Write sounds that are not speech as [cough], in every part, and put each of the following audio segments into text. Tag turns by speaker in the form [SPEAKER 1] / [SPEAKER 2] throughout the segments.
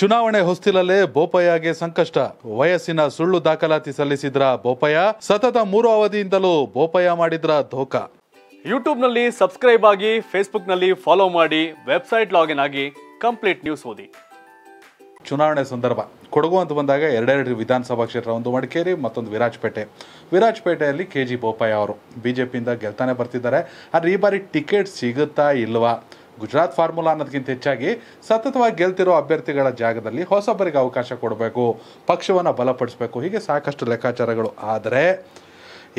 [SPEAKER 1] ಚುನಾವಣೆ ಹೊಸ್ತಿಲಲ್ಲೇ ಬೋಪಯ್ಯಗೆ ಸಂಕಷ್ಟ ವಯಸ್ಸಿನ ಸುಳ್ಳು ದಾಖಲಾತಿ ಸಲ್ಲಿಸಿದ್ರ ಬೋಪಯ್ಯ ಸತತ ಮೂರು ಅವಧಿಯಿಂದಲೂ ಬೋಪಯ್ಯ ಮಾಡಿದ್ರ ಧೋಕಾ
[SPEAKER 2] ಯೂಟ್ಯೂಬ್ನಲ್ಲಿ ಸಬ್ಸ್ಕ್ರೈಬ್ ಆಗಿ ಫೇಸ್ಬುಕ್ನಲ್ಲಿ ಫಾಲೋ ಮಾಡಿ ವೆಬ್ಸೈಟ್ ಲಾಗಿನ್ ಆಗಿ ಕಂಪ್ಲೀಟ್ ನ್ಯೂಸ್ ಓದಿ
[SPEAKER 1] ಚುನಾವಣೆ ಸಂದರ್ಭ ಕೊಡಗು ಅಂತ ಬಂದಾಗ ಎರಡೆರಡು ವಿಧಾನಸಭಾ ಕ್ಷೇತ್ರ ಒಂದು ಮಡಿಕೇರಿ ಮತ್ತೊಂದು ವಿರಾಜಪೇಟೆ ವಿರಾಜಪೇಟೆಯಲ್ಲಿ ಕೆ ಜಿ ಬೋಪಯ್ಯ ಅವರು ಬಿ ಜೆ ಪಿಯಿಂದ ಗೆಲ್ತಾನೆ ಬರ್ತಿದ್ದಾರೆ ಆದರೆ ಈ ಬಾರಿ ಟಿಕೆಟ್ ಸಿಗುತ್ತಾ ಇಲ್ವಾ ಗುಜರಾತ್ ಫಾರ್ಮುಲಾ ಅನ್ನೋದಕ್ಕಿಂತ ಹೆಚ್ಚಾಗಿ ಸತತವಾಗಿ ಗೆಲ್ತಿರೋ ಅಭ್ಯರ್ಥಿಗಳ ಜಾಗದಲ್ಲಿ ಹೊಸಬರಿಗೆ ಅವಕಾಶ ಕೊಡಬೇಕು ಪಕ್ಷವನ್ನು ಬಲಪಡಿಸಬೇಕು ಹೀಗೆ ಸಾಕಷ್ಟು ಲೆಕ್ಕಾಚಾರಗಳು ಆದರೆ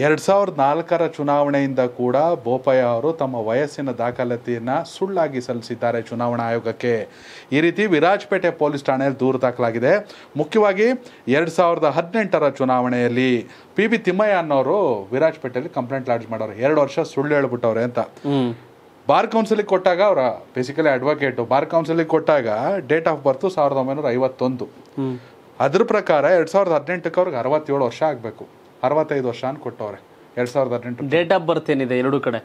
[SPEAKER 1] ಎರಡು ಸಾವಿರದ ನಾಲ್ಕರ ಚುನಾವಣೆಯಿಂದ ಕೂಡ ಬೋಪಯ್ಯ ಅವರು ತಮ್ಮ ವಯಸ್ಸಿನ ದಾಖಲಾತಿಯನ್ನು ಸುಳ್ಳಾಗಿ ಸಲ್ಲಿಸಿದ್ದಾರೆ ಚುನಾವಣಾ ಆಯೋಗಕ್ಕೆ ಈ ರೀತಿ ವಿರಾಜಪೇಟೆ ಪೊಲೀಸ್ ಠಾಣೆಯಲ್ಲಿ ದೂರು ದಾಖಲಾಗಿದೆ ಮುಖ್ಯವಾಗಿ ಎರಡು ಸಾವಿರದ ಹದಿನೆಂಟರ ಚುನಾವಣೆಯಲ್ಲಿ ಪಿ ಬಿ ತಿಮ್ಮಯ್ಯ ಅನ್ನೋರು ವಿರಾಜಪೇಟೆಯಲ್ಲಿ ಕಂಪ್ಲೇಂಟ್ ಲಾಡ್ಜ್ ಮಾಡೋರು ಎರಡು ವರ್ಷ ಸುಳ್ಳು ಹೇಳ್ಬಿಟ್ಟವ್ರೆ ಅಂತ ಬಾರ್ ಕೌನ್ಸಿಲಿಗೆ ಕೊಟ್ಟಾಗ ಅವರ ಬೇಸಿಕಲಿ ಅಡ್ವೊಕೇಟು ಬಾರ್ ಕೌನ್ಸಿಲಿಗೆ ಕೊಟ್ಟಾಗ ಡೇಟ್ ಆಫ್ ಬರ್ತು ಸಾವಿರದ ಒಂಬೈನೂರ ಐವತ್ತೊಂದು ಅದ್ರ ಪ್ರಕಾರ ಎರಡ್ ಸಾವಿರದ ಹದಿನೆಂಟಕ್ಕೆ ಅವ್ರಿಗೆ ಅರವತ್ತೇಳು ವರ್ಷ ಆಗಬೇಕು ಅರವತ್ತೈದು ವರ್ಷ ಅಂತ ಕೊಟ್ಟವ್ರೆ ಎರಡ್ ಸಾವಿರದ ಹದಿನೆಂಟು ಡೇಟ್ ಆಫ್ ಬರ್ತ್ ಏನಿದೆ ಎರಡು ಕಡೆ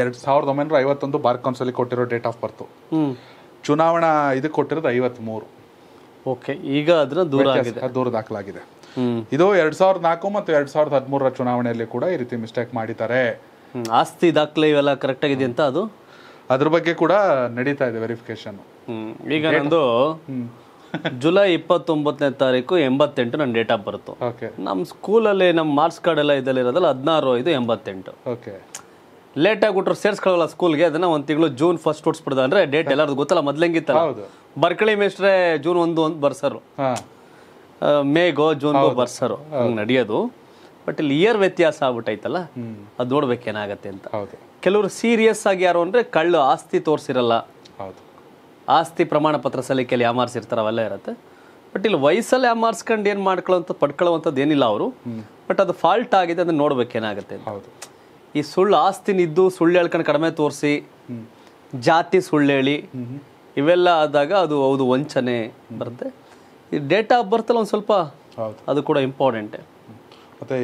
[SPEAKER 1] ಎರಡ್ ಸಾವಿರದ ಒಂಬೈನೂರ ಐವತ್ತೊಂದು ಬಾರ್ ಕೌನ್ಸಿಲಿಗೆ ಕೊಟ್ಟಿರೋ ಡೇಟ್ ಆಫ್ ಬರ್ತು ಚುನಾವಣಾ ಇದು ಕೊಟ್ಟಿರೋದು ಐವತ್ಮೂರು ಓಕೆ ಈಗ ಅದ್ರ ದೂರ ಆಗಿದೆ ದೂರ ದಾಖಲಾಗಿದೆ ಇದು ಎರಡ್ ಸಾವಿರದ ನಾಲ್ಕು ಮತ್ತು ಎರಡ್ ಸಾವಿರದ ಹದಿಮೂರರ ಚುನಾವಣೆಯಲ್ಲಿ ಕೂಡ ಈ ರೀತಿ ಮಿಸ್ಟೇಕ್ ಮಾಡಿದ್ದಾರೆ ಆಸ್ತಿ ದಾಖಲೆ ಇವೆಲ್ಲ ಕರೆಕ್ಟ್ ಆಗಿದೆ ಅಂತ ಅದು ಅದ್ರ ಬಗ್ಗೆ ಕೂಡ ನಡೀತಾ ಇದೆ ವೆರಿಫಿಕೇಶನ್
[SPEAKER 2] ಈಗ ನಂದು ಜುಲೈ ಇಪ್ಪತ್ತೊಂಬತ್ತನೇ ತಾರೀಕು ಎಂಬತ್ತೆಂಟು ನನ್ನ ಡೇಟ್ ಆಫ್ ಬರ್ತು ನಮ್ಮ ಸ್ಕೂಲಲ್ಲಿ ನಮ್ಮ ಮಾರ್ಕ್ಸ್ ಕಾರ್ಡ್ ಎಲ್ಲ ಇದೆಲ್ಲ ಇರೋದಲ್ಲ ಹದಿನಾರು ಐದು ಎಂಬತ್ತೆಂಟು ಓಕೆ ಲೇಟಾಗಿ ಬಿಟ್ರು ಸೇರಿಸ್ಕೊಳ್ಳಲ್ಲ ಸ್ಕೂಲ್ಗೆ ಅದನ್ನ ಒಂದು ತಿಂಗಳು ಜೂನ್ ಫಸ್ಟ್ ಓಡಿಸ್ಬಿಡ್ದ ಅಂದರೆ ಡೇಟ್ ಎಲ್ಲರದ್ದು ಗೊತ್ತಲ್ಲ ಮೊದ್ಲಂಗಿತ್ತಲ್ಲ ಬರ್ಕಳಿ ಮೇಸ್ಟ್ರೆ ಜೂನ್ ಒಂದು ಒಂದು ಬರ್ಸರು ಮೇಗೋ ಜೂನ್ಗೋ ಬರ್ಸರು ನಡೆಯೋದು ಬಟ್ ಇಲ್ಲಿ ಇಯರ್ ವ್ಯತ್ಯಾಸ ಆಗ್ಬಿಟ್ಟೈತಲ್ಲ ಅದು ನೋಡ್ಬೇಕೇನಾಗತ್ತೆ ಅಂತ ಕೆಲವರು ಸೀರಿಯಸ್ ಆಗಿ ಯಾರು ಅಂದರೆ ಕಳ್ಳು ಆಸ್ತಿ ತೋರಿಸಿರಲ್ಲ ಆಸ್ತಿ ಪ್ರಮಾಣ ಪತ್ರ ಸಲ್ಲಿಕೆಯಲ್ಲಿ ಯಾಮಾರಿಸಿರ್ತಾರೆ ಅವೆಲ್ಲ ಇರತ್ತೆ ಬಟ್ ಇಲ್ಲಿ ವಯಸ್ಸಲ್ಲಿ ಯಾಮಾರಿಸ್ಕೊಂಡು ಏನು ಅಂತ ಪಡ್ಕೊಳ್ಳೋವಂಥದ್ದು ಏನಿಲ್ಲ ಅವರು ಬಟ್ ಅದು ಫಾಲ್ಟ್ ಆಗಿದೆ ಅದನ್ನ ನೋಡ್ಬೇಕೇನಾಗುತ್ತೆ ಈ ಸುಳ್ಳು ಆಸ್ತಿನಿದ್ದು ಸುಳ್ಳು ಹೇಳ್ಕೊಂಡು ಕಡಿಮೆ ತೋರಿಸಿ ಜಾತಿ ಸುಳ್ಳು ಹೇಳಿ ಇವೆಲ್ಲ ಆದಾಗ ಅದು ಹೌದು ವಂಚನೆ ಬರುತ್ತೆ ಈ ಡೇಟ್ ಆಫ್ ಬರ್ತಲ್ಲ ಒಂದು ಸ್ವಲ್ಪ ಅದು ಕೂಡ ಇಂಪಾರ್ಟೆಂಟೇ ಮತ್ತೆ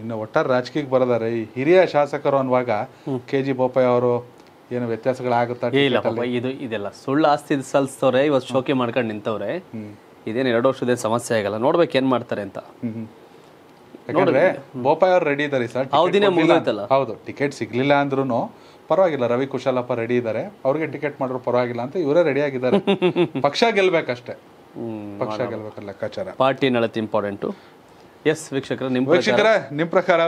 [SPEAKER 1] ಇನ್ನು ಒಟ್ಟಾರೆ ರಾಜಕೀಯಕ್ಕೆ ಬರೋದಾರೆ ಈ ಹಿರಿಯ ಶಾಸಕರು ಅನ್ನುವಾಗ ಕೆ ಜಿ ಬೋಪಯ್ಯ ಅವರು ಏನು ವ್ಯತ್ಯಾಸಗಳಾಗುತ್ತೆ
[SPEAKER 2] ಇದು ಇದೆಲ್ಲ ಸುಳ್ಳು ಆಸ್ತಿ ಸಲ್ಸ್ತವ್ರೆ ಇವತ್ತು ಶೋಕಿ ಮಾಡ್ಕೊಂಡು ನಿಂತವ್ರೆ ಇದೇನು ಎರಡು ವರ್ಷದ ಸಮಸ್ಯೆ ಆಗಲ್ಲ ನೋಡ್ಬೇಕು ಏನ್ ಮಾಡ್ತಾರೆ ಅಂತ ಯಾಕಂದ್ರೆ
[SPEAKER 1] ಬೋಪಾಯ್ ಅವ್ರು ರೆಡಿ ಇದ್ದಾರೆ ಸರ್ ಹೌದು ಟಿಕೆಟ್ ಸಿಗ್ಲಿಲ್ಲ ಅಂದ್ರೂ ಪರವಾಗಿಲ್ಲ ರವಿ ಕುಶಾಲಪ್ಪ ರೆಡಿ ಇದ್ದಾರೆ ಅವ್ರಿಗೆ ಟಿಕೆಟ್ ಮಾಡಿದ್ರು ಪರವಾಗಿಲ್ಲ ಅಂತ ಇವರೇ ರೆಡಿ ಆಗಿದ್ದಾರೆ [laughs] ಪಕ್ಷ ಗೆಲ್ಬೇಕಷ್ಟೇ
[SPEAKER 2] ಪಕ್ಷ ಗೆಲ್ಬೇಕಲ್ಲ ಲೆಕ್ಕಾಚಾರ ಪಾರ್ಟಿ ನಡತೆ ಇಂಪಾರ್ಟೆಂಟ್ ಎಸ್ ವೀಕ್ಷಕರ ನಿಮ್ಮ ವೀಕ್ಷಕರ
[SPEAKER 1] ನಿಮ್ಮ ಪ್ರಕಾರ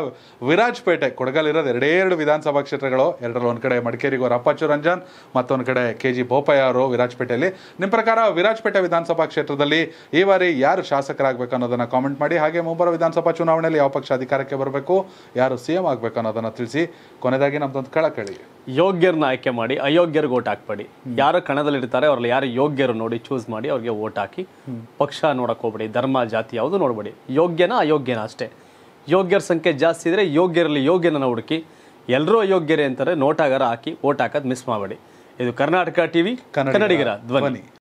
[SPEAKER 1] ವಿರಾಜ್ಪೇಟೆ ಕೊಡಗಲ್ಲಿರೋದು ಎರಡೇ ಎರಡು ವಿಧಾನಸಭಾ ಕ್ಷೇತ್ರಗಳು ಎರಡರಲ್ಲಿ ಒಂದು ಕಡೆ ಮಡಿಕೇರಿಗೂ ಅಪ್ಪಾಚು ರಂಜನ್ ಮತ್ತೊಂದು ಕಡೆ ಕೆ ಜಿ ಬೋಪಯ್ಯ ಅವರು ವಿರಾಜ್ಪೇಟೆಯಲ್ಲಿ ನಿಮ್ಮ ಪ್ರಕಾರ ವಿರಾಜ್ಪೇಟೆ ವಿಧಾನಸಭಾ ಕ್ಷೇತ್ರದಲ್ಲಿ ಈ ಬಾರಿ ಯಾರು ಶಾಸಕರಾಗಬೇಕು ಅನ್ನೋದನ್ನು ಕಾಮೆಂಟ್ ಮಾಡಿ ಹಾಗೆ ಮುಂಬರ ವಿಧಾನಸಭಾ ಚುನಾವಣೆಯಲ್ಲಿ ಯಾವ ಪಕ್ಷ ಅಧಿಕಾರಕ್ಕೆ ಬರಬೇಕು ಯಾರು ಸಿ ಎಂ ಆಗಬೇಕು ಅನ್ನೋದನ್ನು ತಿಳಿಸಿ
[SPEAKER 2] ಕೊನೆಯದಾಗಿ ನಮ್ಮದೊಂದು ಕಳಕಳಿ ಯೋಗ್ಯರನ್ನ ಆಯ್ಕೆ ಮಾಡಿ ಅಯೋಗ್ಯರಿಗೆ ಓಟ್ ಹಾಕ್ಬೇಡಿ ಯಾರು ಕಣದಲ್ಲಿರ್ತಾರೆ ಅವ್ರಲ್ಲಿ ಯಾರು ಯೋಗ್ಯರು ನೋಡಿ ಚೂಸ್ ಮಾಡಿ ಅವ್ರಿಗೆ ಓಟ್ ಹಾಕಿ ಪಕ್ಷ ನೋಡಕ್ಕೆ ಹೋಗ್ಬೇಡಿ ಧರ್ಮ ಜಾತಿ ಯಾವುದು ನೋಡಬೇಡಿ ಯೋಗ್ಯನ ಅಯೋಗ್ಯನ ಅಷ್ಟೇ ಯೋಗ್ಯರ ಸಂಖ್ಯೆ ಜಾಸ್ತಿ ಇದ್ರೆ ಯೋಗ್ಯರಲ್ಲಿ ಯೋಗ್ಯನ ಹುಡುಕಿ ಎಲ್ಲರೂ ಅಯೋಗ್ಯರೇ ಅಂತಾರೆ ನೋಟಾಗಾರ ಹಾಕಿ ಓಟ್ ಹಾಕೋದು ಮಿಸ್ ಮಾಡಬೇಡಿ ಇದು ಕರ್ನಾಟಕ ಟಿವಿ ಕನ್ನಡಿಗರ ಧ್ವನಿ